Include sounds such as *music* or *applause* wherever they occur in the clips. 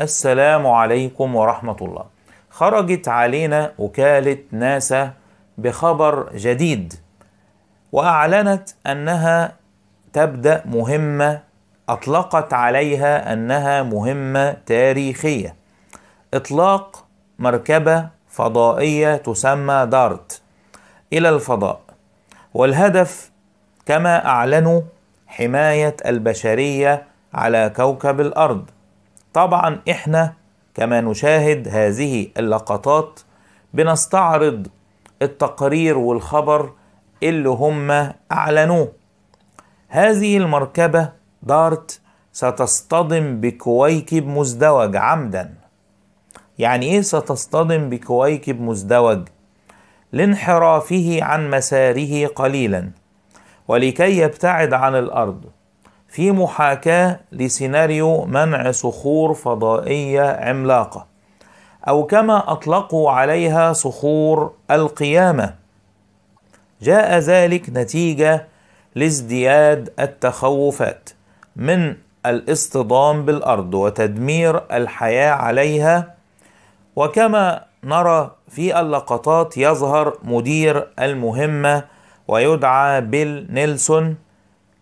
السلام عليكم ورحمة الله خرجت علينا وكالة ناسا بخبر جديد وأعلنت أنها تبدأ مهمة أطلقت عليها أنها مهمة تاريخية إطلاق مركبة فضائية تسمى دارت إلى الفضاء والهدف كما أعلنوا حماية البشرية على كوكب الأرض طبعا احنا كما نشاهد هذه اللقطات بنستعرض التقرير والخبر اللي هم اعلنوه هذه المركبه دارت ستصطدم بكويكب مزدوج عمدا يعني ايه ستصطدم بكويكب مزدوج لانحرافه عن مساره قليلا ولكي يبتعد عن الارض في محاكاة لسيناريو منع صخور فضائية عملاقة أو كما أطلقوا عليها صخور القيامة جاء ذلك نتيجة لازدياد التخوفات من الاصطدام بالأرض وتدمير الحياة عليها وكما نرى في اللقطات يظهر مدير المهمة ويدعى بيل نيلسون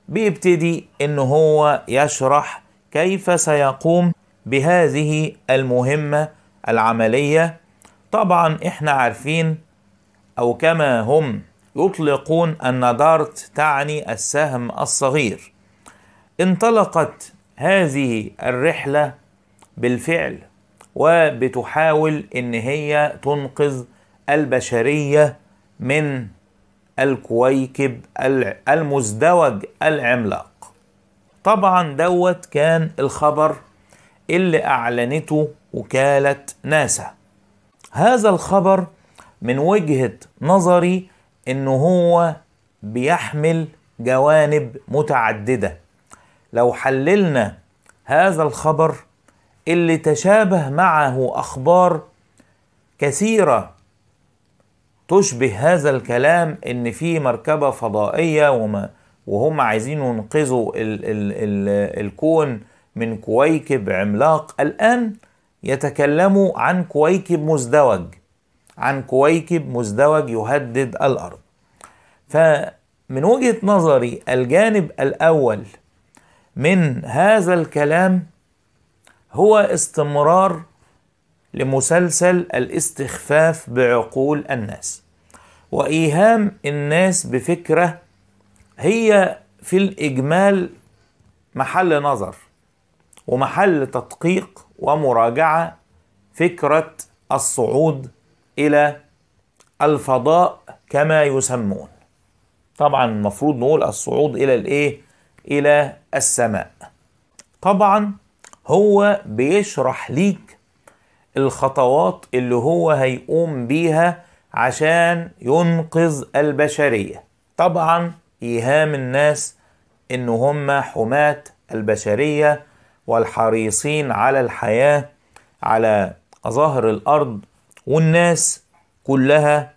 بيبتدي ان هو يشرح كيف سيقوم بهذه المهمه العمليه طبعا احنا عارفين او كما هم يطلقون ان دارت تعني السهم الصغير انطلقت هذه الرحله بالفعل وبتحاول ان هي تنقذ البشريه من الكويكب المزدوج العملاق طبعا دوت كان الخبر اللي أعلنته وكالة ناسا هذا الخبر من وجهة نظري إنه هو بيحمل جوانب متعددة لو حللنا هذا الخبر اللي تشابه معه أخبار كثيرة تشبه هذا الكلام ان في مركبه فضائيه وما وهم عايزين ينقذوا ال ال ال الكون من كويكب عملاق الان يتكلموا عن كويكب مزدوج عن كويكب مزدوج يهدد الارض فمن وجهه نظري الجانب الاول من هذا الكلام هو استمرار لمسلسل الاستخفاف بعقول الناس وايهام الناس بفكره هي في الاجمال محل نظر ومحل تدقيق ومراجعه فكره الصعود الى الفضاء كما يسمون طبعا المفروض نقول الصعود الى الايه الى السماء طبعا هو بيشرح ليك الخطوات اللي هو هيقوم بيها عشان ينقذ البشرية طبعا إيهام الناس إن هم حماة البشرية والحريصين على الحياة على ظهر الأرض والناس كلها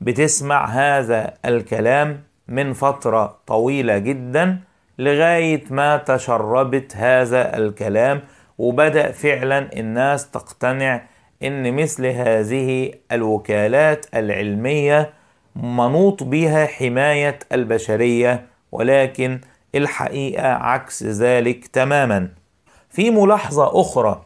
بتسمع هذا الكلام من فترة طويلة جدا لغاية ما تشربت هذا الكلام وبدأ فعلا الناس تقتنع ان مثل هذه الوكالات العلمية منوط بها حماية البشرية ولكن الحقيقة عكس ذلك تماما في ملاحظة أخرى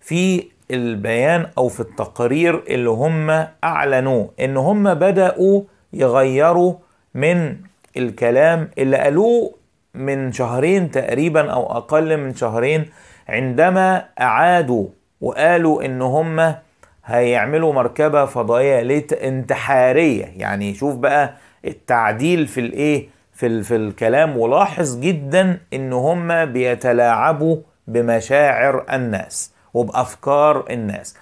في البيان أو في التقرير اللي هم أعلنوه إن هم بدأوا يغيروا من الكلام اللي قالوه من شهرين تقريبا أو أقل من شهرين عندما أعادوا وقالوا إن هم هيعملوا مركبة فضائية ليت انتحارية يعني شوف بقى التعديل في الايه في, في الكلام ولاحظ جدا ان هم بيتلاعبوا بمشاعر الناس وبأفكار الناس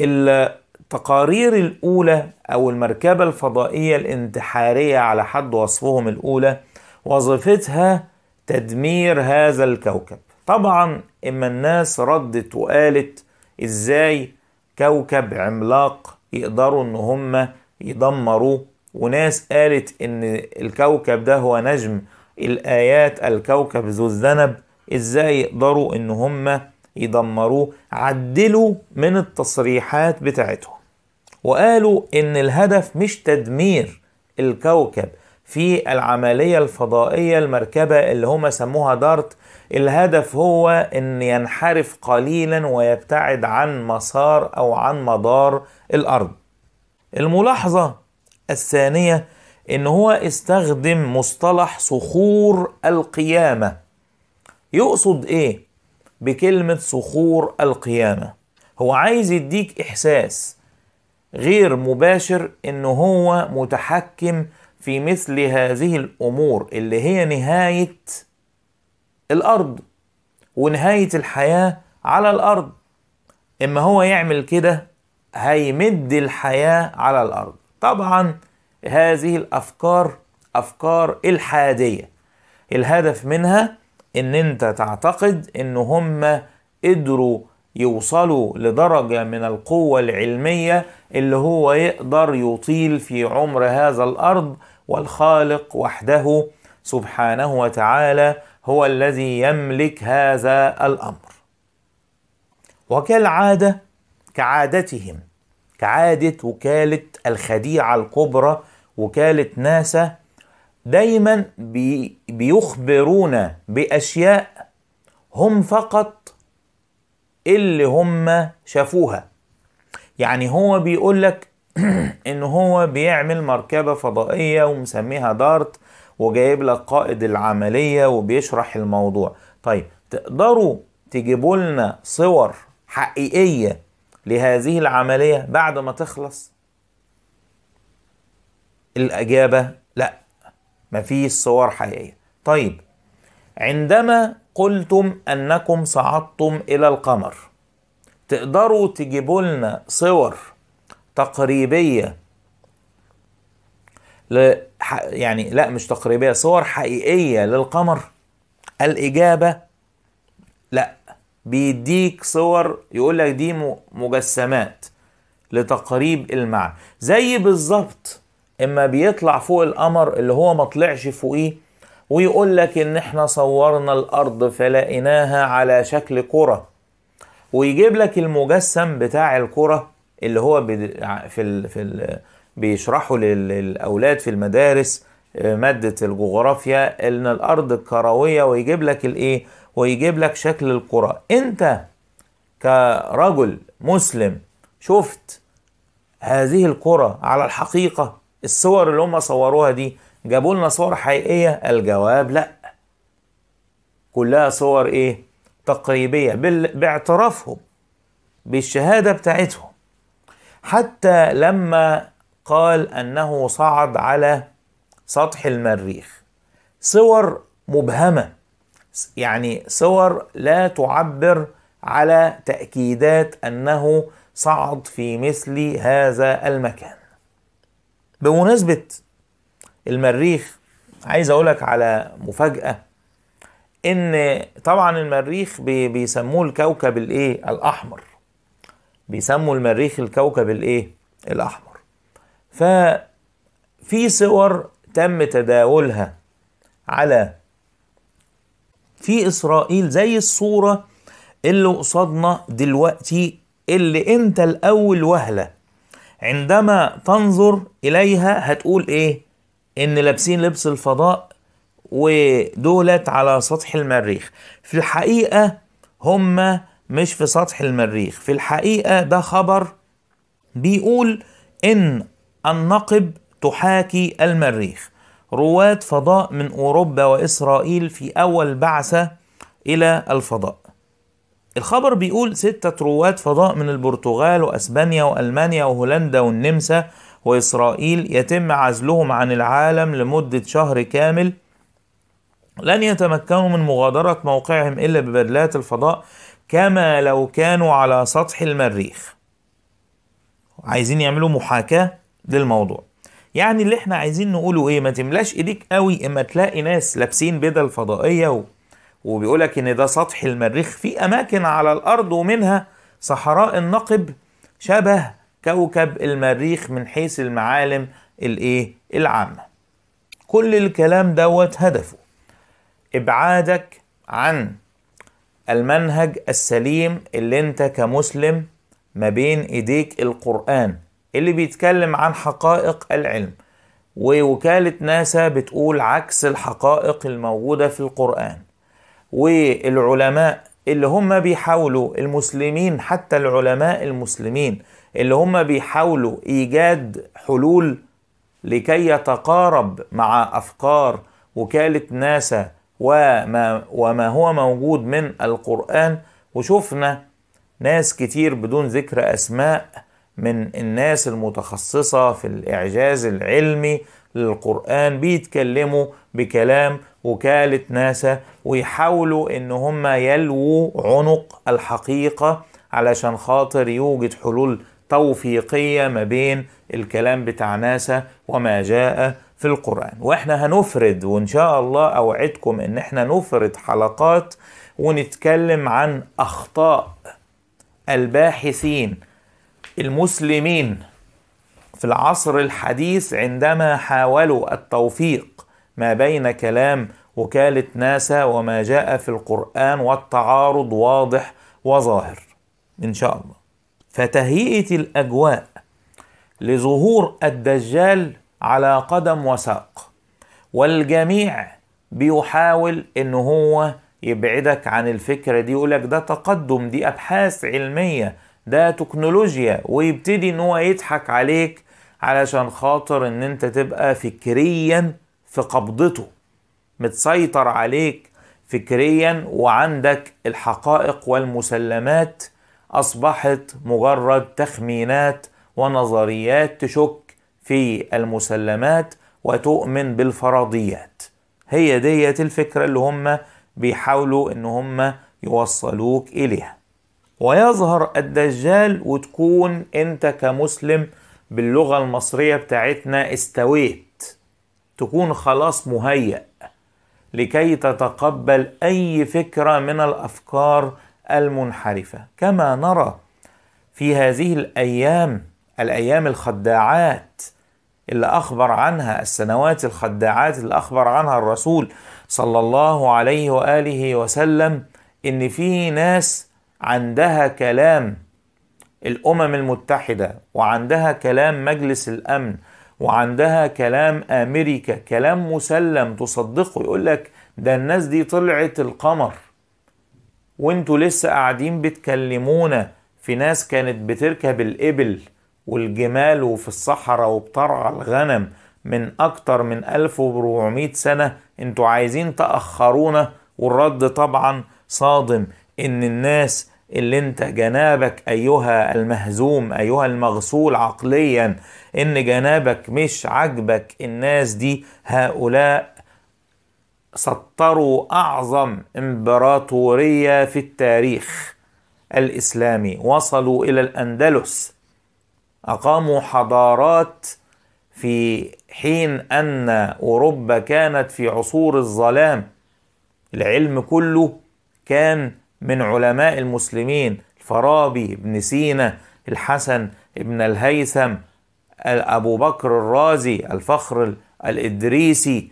التقارير الأولى أو المركبة الفضائية الانتحارية على حد وصفهم الأولى وظيفتها تدمير هذا الكوكب طبعا اما الناس ردت وقالت ازاي كوكب عملاق يقدروا ان هم يدمروه وناس قالت ان الكوكب ده هو نجم الايات الكوكب ذو الذنب ازاي يقدروا ان هم يدمروه عدلوا من التصريحات بتاعتهم وقالوا ان الهدف مش تدمير الكوكب في العملية الفضائية المركبة اللي هم سموها دارت الهدف هو ان ينحرف قليلا ويبتعد عن مسار او عن مدار الارض الملاحظة الثانية ان هو استخدم مصطلح صخور القيامة يقصد ايه بكلمة صخور القيامة هو عايز يديك احساس غير مباشر ان هو متحكم في مثل هذه الامور اللي هي نهايه الارض ونهايه الحياه على الارض اما هو يعمل كده هيمد الحياه على الارض طبعا هذه الافكار افكار الحاديه الهدف منها ان انت تعتقد ان هم قدروا يوصلوا لدرجة من القوة العلمية اللي هو يقدر يطيل في عمر هذا الأرض والخالق وحده سبحانه وتعالى هو الذي يملك هذا الامر وكالعاده كعادتهم كعاده وكاله الخديعه الكبرى وكاله ناسا دايما بي بيخبرونا باشياء هم فقط اللي هم شافوها يعني هو بيقول لك *clears throat* ان هو بيعمل مركبة فضائية ومسميها دارت وجايب لك قائد العملية وبيشرح الموضوع طيب تقدروا تجيبوا لنا صور حقيقية لهذه العملية بعد ما تخلص الإجابة لا مفيش صور حقيقية طيب عندما قلتم أنكم صعدتم إلى القمر تقدروا تجيبوا لنا صور تقريبيه ل يعني لا مش تقريبيه صور حقيقيه للقمر الاجابه لا بيديك صور يقول لك دي مجسمات لتقريب المعنى زي بالظبط اما بيطلع فوق القمر اللي هو ما طلعش فوقيه ويقول لك ان احنا صورنا الارض فلقيناها على شكل كره ويجيب لك المجسم بتاع الكره اللي هو في ال في ال بيشرحوا للاولاد في المدارس آه، ماده الجغرافيا ان الارض كرويه ويجيب لك الايه ويجيب لك شكل القرى انت كرجل مسلم شفت هذه القرى على الحقيقه الصور اللي هم صوروها دي جابوا لنا صور حقيقيه الجواب لا كلها صور ايه تقريبيه باعترافهم بالشهاده بتاعتهم حتى لما قال انه صعد على سطح المريخ صور مبهمه يعني صور لا تعبر على تاكيدات انه صعد في مثل هذا المكان بمناسبه المريخ عايز اقولك على مفاجاه ان طبعا المريخ بيسموه الكوكب الايه الاحمر بيسموا المريخ الكوكب الايه الاحمر ففي صور تم تداولها على في اسرائيل زي الصوره اللي قصادنا دلوقتي اللي انت الاول وهله عندما تنظر اليها هتقول ايه ان لابسين لبس الفضاء ودولت على سطح المريخ في الحقيقه هما مش في سطح المريخ في الحقيقة ده خبر بيقول إن النقب تحاكي المريخ رواد فضاء من أوروبا وإسرائيل في أول بعثة إلى الفضاء الخبر بيقول ستة رواد فضاء من البرتغال وأسبانيا وألمانيا وهولندا والنمسا وإسرائيل يتم عزلهم عن العالم لمدة شهر كامل لن يتمكنوا من مغادرة موقعهم إلا ببدلات الفضاء كما لو كانوا على سطح المريخ عايزين يعملوا محاكاة للموضوع يعني اللي احنا عايزين نقوله ايه ما تملاش ايديك قوي اما تلاقي ناس لابسين بدل فضائية و... وبيقولك ان ده سطح المريخ في اماكن على الارض ومنها صحراء النقب شبه كوكب المريخ من حيث المعالم الايه العامة كل الكلام دوت هدفه ابعادك عن المنهج السليم اللي انت كمسلم ما بين ايديك القرآن اللي بيتكلم عن حقائق العلم ووكالة ناسا بتقول عكس الحقائق الموجودة في القرآن والعلماء اللي هم بيحاولوا المسلمين حتى العلماء المسلمين اللي هم بيحاولوا ايجاد حلول لكي يتقارب مع افكار وكالة ناسا وما, وما هو موجود من القرآن وشفنا ناس كتير بدون ذكر أسماء من الناس المتخصصة في الإعجاز العلمي للقرآن بيتكلموا بكلام وكالة ناسا ويحاولوا إن هم يلووا عنق الحقيقة علشان خاطر يوجد حلول توفيقية ما بين الكلام بتاع ناسا وما جاء في القرآن واحنا هنفرد وان شاء الله اوعدكم ان احنا نفرد حلقات ونتكلم عن اخطاء الباحثين المسلمين في العصر الحديث عندما حاولوا التوفيق ما بين كلام وكالة ناسا وما جاء في القرآن والتعارض واضح وظاهر إن شاء الله فتهيئة الأجواء لظهور الدجال على قدم وساق والجميع بيحاول ان هو يبعدك عن الفكرة دي يقولك ده تقدم دي ابحاث علمية ده تكنولوجيا ويبتدي ان هو يضحك عليك علشان خاطر ان انت تبقى فكريا في قبضته متسيطر عليك فكريا وعندك الحقائق والمسلمات اصبحت مجرد تخمينات ونظريات تشك في المسلمات وتؤمن بالفرضيات هي ديت الفكرة اللي هم بيحاولوا ان هم يوصلوك اليها ويظهر الدجال وتكون انت كمسلم باللغة المصرية بتاعتنا استويت تكون خلاص مهيأ لكي تتقبل أي فكرة من الأفكار المنحرفة كما نرى في هذه الأيام الأيام الخداعات اللي أخبر عنها السنوات الخداعات اللي أخبر عنها الرسول صلى الله عليه وآله وسلم إن في ناس عندها كلام الأمم المتحدة وعندها كلام مجلس الأمن وعندها كلام أمريكا كلام مسلم تصدقه يقول لك ده الناس دي طلعت القمر وانتوا لسه قاعدين بتكلمونا في ناس كانت بتركب الإبل والجمال وفي الصحراء وبترعى الغنم من أكتر من 1400 سنة انتوا عايزين تأخرونا والرد طبعا صادم إن الناس اللي انت جنابك ايها المهزوم ايها المغسول عقليا ان جنابك مش عاجبك الناس دي هؤلاء سطروا اعظم امبراطوريه في التاريخ الاسلامي وصلوا الى الاندلس اقاموا حضارات في حين ان اوروبا كانت في عصور الظلام العلم كله كان من علماء المسلمين الفارابي ابن سينا الحسن ابن الهيثم ابو بكر الرازي الفخر الادريسي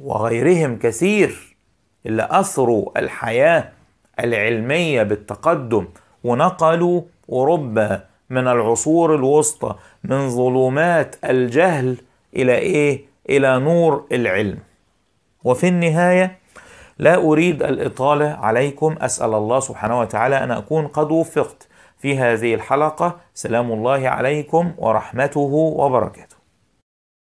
وغيرهم كثير اللي اثروا الحياه العلميه بالتقدم ونقلوا اوروبا من العصور الوسطى من ظلمات الجهل الى ايه الى نور العلم وفي النهايه لا اريد الاطاله عليكم اسال الله سبحانه وتعالى ان اكون قد وفقت في هذه الحلقه سلام الله عليكم ورحمته وبركاته